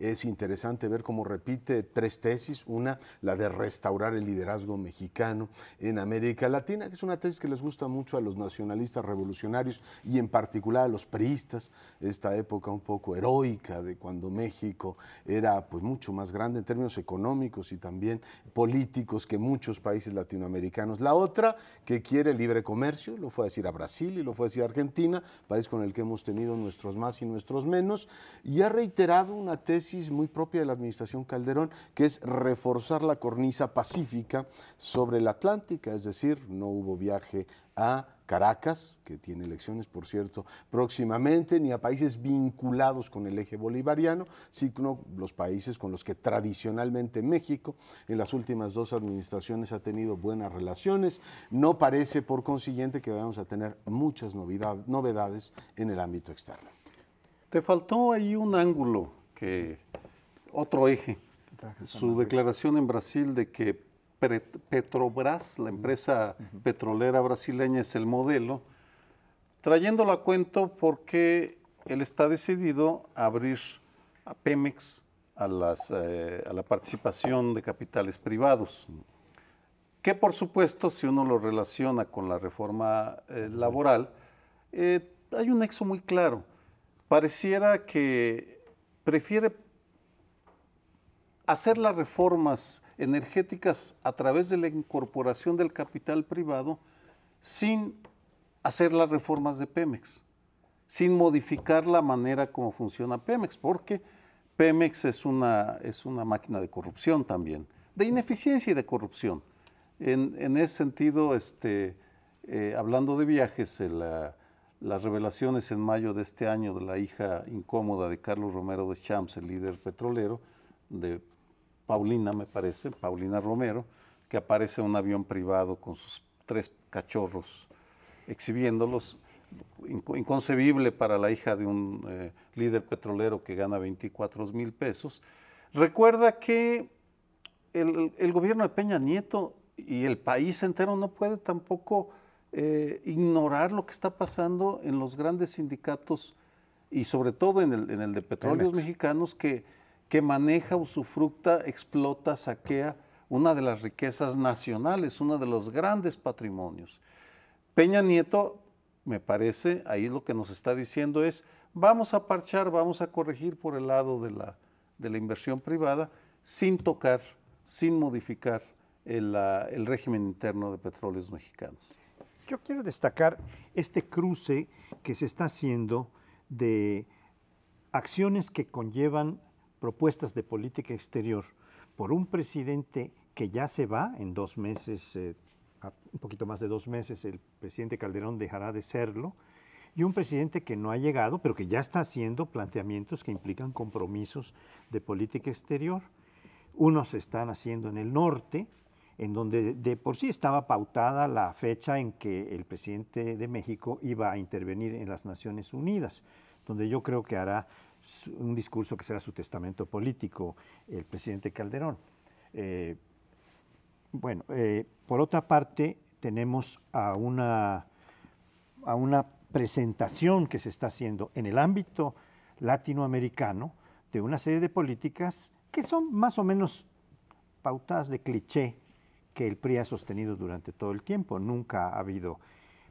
es interesante ver cómo repite tres tesis. Una, la de restaurar el liderazgo mexicano en América Latina, que es una tesis que les gusta mucho a los nacionalistas revolucionarios y en particular a los priistas, esta época un poco heroica de cuando México era pues mucho más grande en términos económicos y también políticos que muchos países latinoamericanos. La otra, que quiere libre comercio, lo fue a decir a Brasil y lo fue a decir a Argentina, país con el que hemos tenido nuestros más y nuestros menos, y ha reiterado una tesis muy propia de la administración Calderón, que es reforzar la cornisa pacífica sobre la Atlántica, es decir, no hubo viaje a Caracas, que tiene elecciones, por cierto, próximamente, ni a países vinculados con el eje bolivariano, sino los países con los que tradicionalmente México en las últimas dos administraciones ha tenido buenas relaciones. No parece, por consiguiente, que vayamos a tener muchas novedades en el ámbito externo. Te faltó ahí un ángulo otro eje, su declaración en Brasil de que Petrobras, la empresa petrolera brasileña, es el modelo, trayéndolo a cuento porque él está decidido a abrir a Pemex a, las, eh, la participación de capitales privados. Que por supuesto, si uno lo relaciona con la reforma eh, laboral, eh, hay un nexo muy claro. Pareciera que prefiere hacer las reformas energéticas a través de la incorporación del capital privado sin hacer las reformas de Pemex, sin modificar la manera como funciona Pemex, porque Pemex es una, es una máquina de corrupción también, de ineficiencia y de corrupción. En, ese sentido, este, eh, hablando de viajes, el, las revelaciones en mayo de este año de la hija incómoda de Carlos Romero de Champs, el líder petrolero, de Paulina, me parece, Paulina Romero, que aparece en un avión privado con sus tres cachorros exhibiéndolos, inconcebible para la hija de un eh, líder petrolero que gana 24 mil pesos. Recuerda que el, gobierno de Peña Nieto y el país entero no puede tampoco eh, ignorar lo que está pasando en los grandes sindicatos y sobre todo en el, de petróleos mexicanos que, maneja, usufructa, explota, saquea una de las riquezas nacionales, uno de los grandes patrimonios. Peña Nieto, me parece, ahí lo que nos está diciendo es, vamos a parchar, vamos a corregir por el lado de la, inversión privada sin tocar, sin modificar el régimen interno de petróleos mexicanos yo quiero destacar este cruce que se está haciendo de acciones que conllevan propuestas de política exterior por un presidente que ya se va en dos meses, eh, un poquito más de dos meses, el presidente Calderón dejará de serlo, y un presidente que no ha llegado, pero que ya está haciendo planteamientos que implican compromisos de política exterior. Unos se están haciendo en el norte, en donde de por sí estaba pautada la fecha en que el presidente de México iba a intervenir en las Naciones Unidas, donde yo creo que hará un discurso que será su testamento político, el presidente Calderón. Eh, bueno, eh, por otra parte, tenemos a una, a una presentación que se está haciendo en el ámbito latinoamericano de una serie de políticas que son más o menos pautadas de cliché que el PRI ha sostenido durante todo el tiempo, nunca ha habido.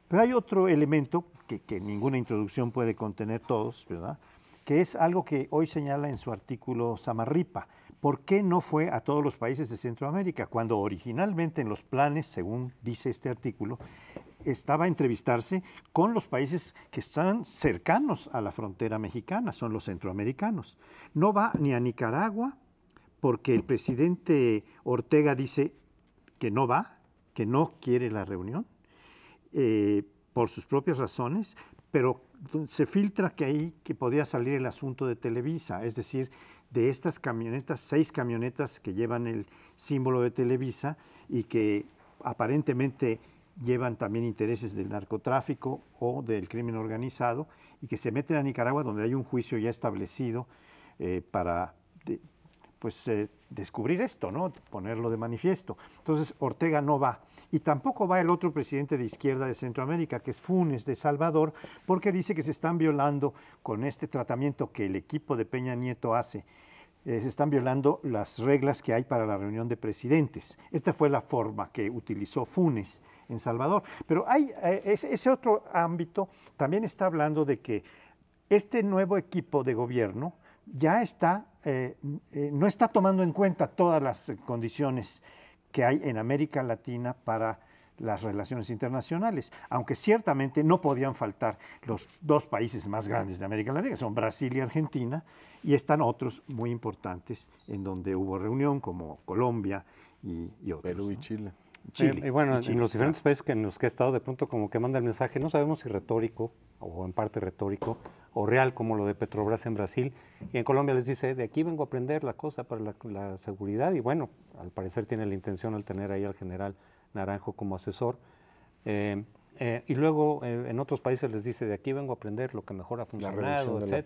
Pero hay otro elemento que, ninguna introducción puede contener todos, ¿verdad? que es algo que hoy señala en su artículo Samarripa. ¿Por qué no fue a todos los países de Centroamérica? Cuando originalmente en los planes, según dice este artículo, estaba a entrevistarse con los países que están cercanos a la frontera mexicana, son los centroamericanos. No va ni a Nicaragua, porque el presidente Ortega dice, que no va, que no quiere la reunión, eh, por sus propias razones, pero se filtra que ahí que podría salir el asunto de Televisa, es decir, de estas camionetas, seis camionetas que llevan el símbolo de Televisa y que aparentemente llevan también intereses del narcotráfico o del crimen organizado y que se meten a Nicaragua donde hay un juicio ya establecido eh, para pues eh, descubrir esto, ¿no? Ponerlo de manifiesto. Entonces Ortega no va. Y tampoco va el otro presidente de izquierda de Centroamérica, que es Funes de Salvador, porque dice que se están violando con este tratamiento que el equipo de Peña Nieto hace. Eh, se están violando las reglas que hay para la reunión de presidentes. Esta fue la forma que utilizó Funes en Salvador. Pero hay eh, ese otro ámbito también está hablando de que este nuevo equipo de gobierno ya está, eh, eh, no está tomando en cuenta todas las condiciones que hay en América Latina para las relaciones internacionales, aunque ciertamente no podían faltar los dos países más grandes de América Latina, que son Brasil y Argentina, y están otros muy importantes en donde hubo reunión, como Colombia y, y otros. Perú y Chile. y bueno, en los diferentes países en los que he estado, de pronto como que manda el mensaje, no sabemos si retórico o en parte retórico, o real como lo de Petrobras en Brasil. Y en Colombia les dice, de aquí vengo a aprender la cosa para la, seguridad. Y bueno, al parecer tiene la intención al tener ahí al general Naranjo como asesor. Eh, eh, y luego eh, en otros países les dice, de aquí vengo a aprender lo que mejor ha funcionado, la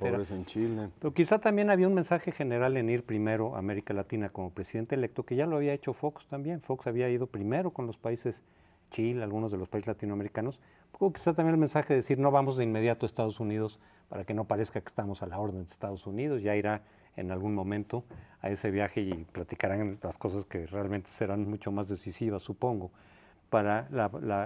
Chile. Pero quizá también había un mensaje general en ir primero a América Latina como presidente electo, que ya lo había hecho Fox también. Fox había ido primero con los países Chile, algunos de los países latinoamericanos, quizá también el mensaje de decir no vamos de inmediato a Estados Unidos para que no parezca que estamos a la orden de Estados Unidos, ya irá en algún momento a ese viaje y platicarán las cosas que realmente serán mucho más decisivas, supongo, para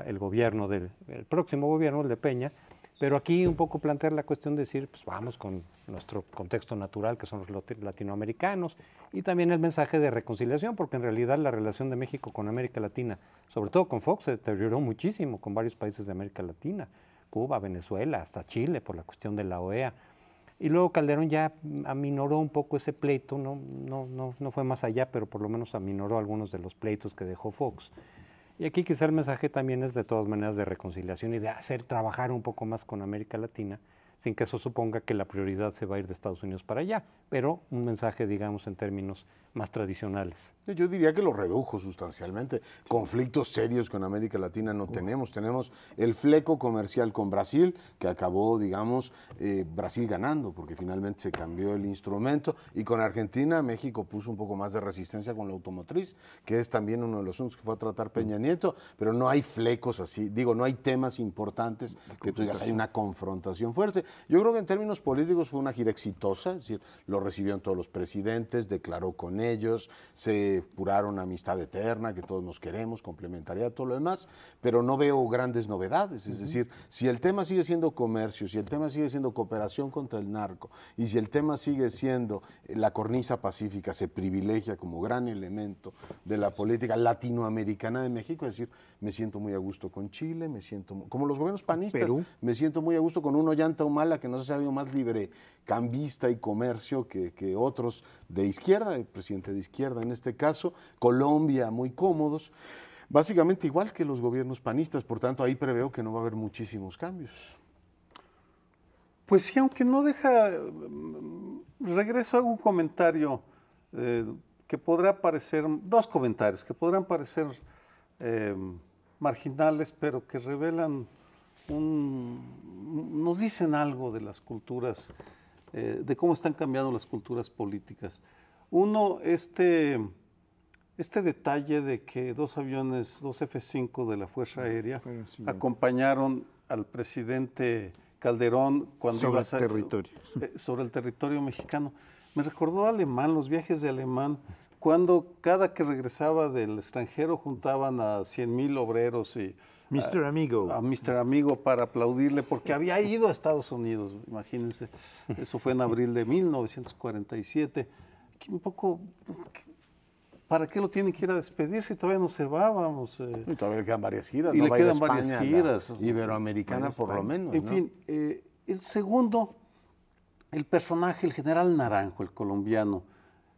el gobierno del el próximo gobierno, el de Peña, pero aquí un poco plantear la cuestión de decir, pues vamos con nuestro contexto natural, que son los latinoamericanos, y también el mensaje de reconciliación, porque en realidad la relación de México con América Latina, sobre todo con Fox, se deterioró muchísimo con varios países de América Latina, Cuba, Venezuela, hasta Chile, por la cuestión de la OEA. Y luego Calderón ya aminoró un poco ese pleito, no, no, no, no fue más allá, pero por lo menos aminoró algunos de los pleitos que dejó Fox. Y aquí quizá el mensaje también es de todas maneras de reconciliación y de hacer trabajar un poco más con América Latina, sin que eso suponga que la prioridad se va a ir de Estados Unidos para allá, pero un mensaje, digamos, en términos más tradicionales. Yo diría que lo redujo sustancialmente. Conflictos serios con América Latina no tenemos. Tenemos el fleco comercial con Brasil, que acabó, digamos, eh, Brasil ganando, porque finalmente se cambió el instrumento. Y con Argentina, México puso un poco más de resistencia con la automotriz, que es también uno de los asuntos que fue a tratar Peña mm. Nieto. Pero no hay flecos así. Digo, no hay temas importantes que tú digas, hay una confrontación fuerte. Yo creo que en términos políticos fue una gira exitosa. Es decir, lo recibieron todos los presidentes, declaró con ellos, se curaron amistad eterna, que todos nos queremos, complementariedad, todo lo demás, pero no veo grandes novedades. Es decir, si el tema sigue siendo comercio, si el tema sigue siendo cooperación contra el narco, y si el tema sigue siendo la cornisa pacífica se privilegia como gran elemento de la política latinoamericana de México, es decir, me siento muy a gusto con Chile, me siento, como los gobiernos panistas, me siento muy a gusto con uno llanta Humala que no se ha sabido más libre cambista y comercio que, otros de izquierda, el presidente de izquierda en este caso, Colombia muy cómodos, básicamente igual que los gobiernos panistas, por tanto ahí preveo que no va a haber muchísimos cambios. Pues sí, aunque no deja, mm, regreso a un comentario eh, que podrá parecer, dos comentarios que podrán parecer eh, marginales, pero que revelan un, nos dicen algo de las culturas eh, de cómo están cambiando las culturas políticas. Uno, este, este detalle de que dos aviones, dos F-5 de la Fuerza Aérea, acompañaron al presidente Calderón cuando sobre iba a, el territorio. Eh, sobre el territorio mexicano. Me recordó a Alemán, los viajes de Alemán, cuando cada que regresaba del extranjero juntaban a 100 mil obreros y Mr. Ah, Amigo. A, Mr. Amigo para aplaudirle porque había ido a Estados Unidos, imagínense. Eso fue en abril de 1947. un poco, ¿para qué lo tienen que ir a despedir si todavía no se va? Eh. todavía le quedan varias giras. Y le quedan varias giras. Iberoamericana por lo menos. En fin, eh, el segundo, el personaje, el general Naranjo, el colombiano,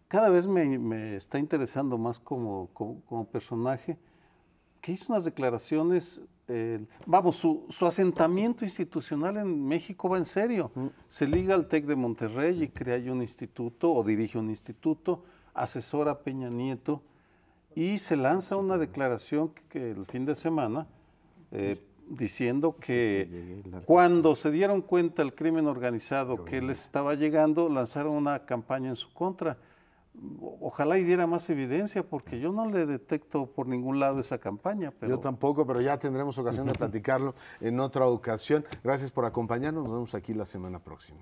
cada vez me, está interesando más como personaje que hizo unas declaraciones, eh, vamos, su, asentamiento institucional en México va en serio. Mm. Se liga al TEC de Monterrey y crea un instituto o dirige un instituto, asesora Peña Nieto y se lanza una declaración que, el fin de semana eh, diciendo que cuando se dieron cuenta el crimen organizado que les estaba llegando, lanzaron una campaña en su contra ojalá y diera más evidencia, porque yo no le detecto por ningún lado esa campaña. Pero... Yo tampoco, pero ya tendremos ocasión de platicarlo en otra ocasión. Gracias por acompañarnos. Nos vemos aquí la semana próxima.